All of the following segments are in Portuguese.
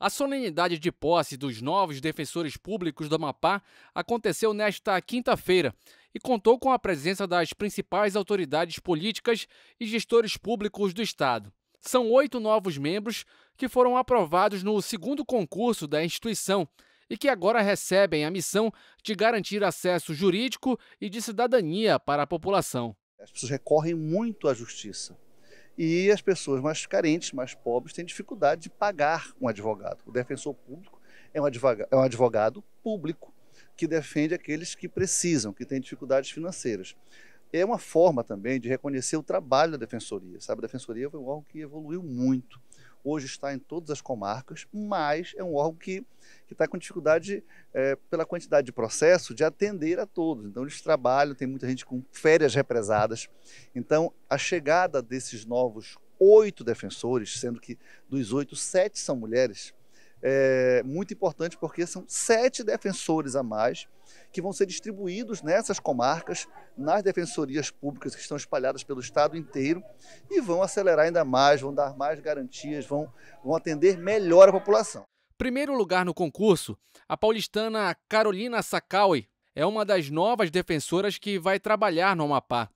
A solenidade de posse dos novos defensores públicos do Amapá aconteceu nesta quinta-feira e contou com a presença das principais autoridades políticas e gestores públicos do Estado. São oito novos membros que foram aprovados no segundo concurso da instituição e que agora recebem a missão de garantir acesso jurídico e de cidadania para a população. As pessoas recorrem muito à justiça e as pessoas mais carentes, mais pobres, têm dificuldade de pagar um advogado. O defensor público é um advogado, é um advogado público que defende aqueles que precisam, que têm dificuldades financeiras. É uma forma também de reconhecer o trabalho da defensoria. Sabe, a defensoria foi um órgão que evoluiu muito hoje está em todas as comarcas, mas é um órgão que está com dificuldade, é, pela quantidade de processo, de atender a todos. Então, eles trabalham, tem muita gente com férias represadas. Então, a chegada desses novos oito defensores, sendo que dos oito, sete são mulheres, é, muito importante porque são sete defensores a mais que vão ser distribuídos nessas comarcas, nas defensorias públicas que estão espalhadas pelo estado inteiro e vão acelerar ainda mais, vão dar mais garantias, vão, vão atender melhor a população. Primeiro lugar no concurso, a paulistana Carolina Sacaui é uma das novas defensoras que vai trabalhar no Amapá.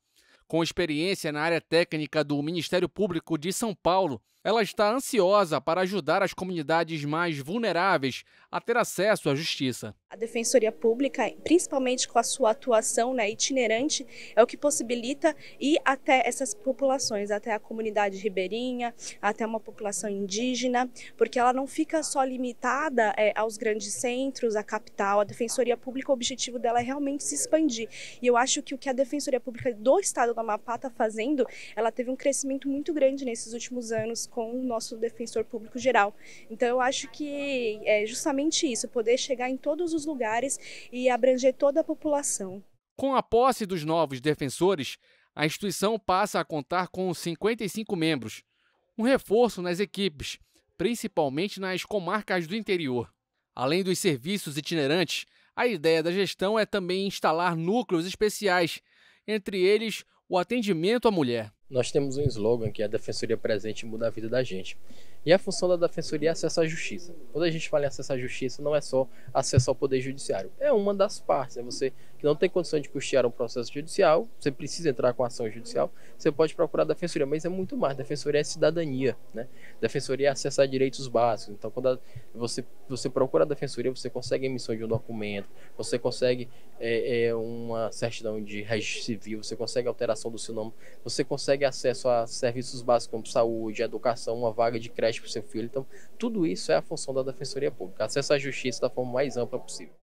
Com experiência na área técnica do Ministério Público de São Paulo, ela está ansiosa para ajudar as comunidades mais vulneráveis a ter acesso à justiça. A Defensoria Pública, principalmente com a sua atuação né, itinerante, é o que possibilita ir até essas populações, até a comunidade ribeirinha, até uma população indígena, porque ela não fica só limitada é, aos grandes centros, à capital. A Defensoria Pública, o objetivo dela é realmente se expandir. E eu acho que o que a Defensoria Pública do Estado do Amapá está fazendo, ela teve um crescimento muito grande nesses últimos anos com o nosso defensor público geral. Então, eu acho que é justamente isso, poder chegar em todos os lugares e abranger toda a população. Com a posse dos novos defensores, a instituição passa a contar com 55 membros, um reforço nas equipes, principalmente nas comarcas do interior. Além dos serviços itinerantes, a ideia da gestão é também instalar núcleos especiais, entre eles o atendimento à mulher. Nós temos um slogan que é a Defensoria Presente muda a vida da gente. E a função da Defensoria é acesso à justiça. Quando a gente fala em acesso à justiça, não é só acesso ao Poder Judiciário. É uma das partes, é você que não tem condição de custear um processo judicial, você precisa entrar com ação judicial, você pode procurar a defensoria, mas é muito mais. Defensoria é cidadania, né? Defensoria é acessar direitos básicos. Então, quando a, você, você procura a defensoria, você consegue emissão de um documento, você consegue é, é, uma certidão de registro civil, você consegue alteração do seu nome, você consegue acesso a serviços básicos como saúde, educação, uma vaga de crédito para o seu filho. Então, tudo isso é a função da defensoria pública. Acesso à justiça da forma mais ampla possível.